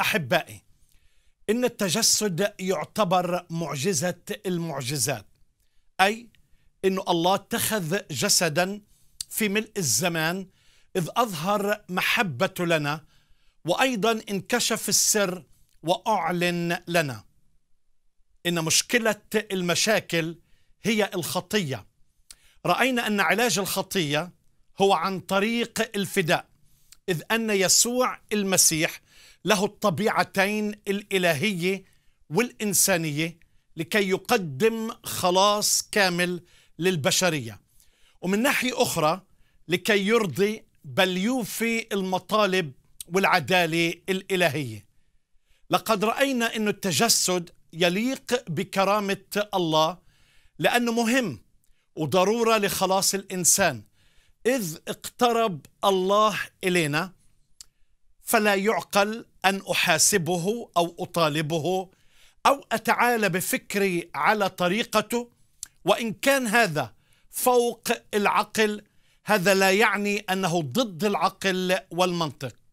احبائي ان التجسد يعتبر معجزه المعجزات اي ان الله اتخذ جسدا في ملء الزمان اذ اظهر محبته لنا وايضا انكشف السر واعلن لنا ان مشكله المشاكل هي الخطيه راينا ان علاج الخطيه هو عن طريق الفداء اذ ان يسوع المسيح له الطبيعتين الالهيه والانسانيه لكي يقدم خلاص كامل للبشريه ومن ناحيه اخرى لكي يرضي بل يوفي المطالب والعداله الالهيه لقد راينا ان التجسد يليق بكرامه الله لانه مهم وضروره لخلاص الانسان اذ اقترب الله الينا فلا يعقل أن أحاسبه أو أطالبه أو أتعالى بفكري على طريقته وإن كان هذا فوق العقل هذا لا يعني أنه ضد العقل والمنطق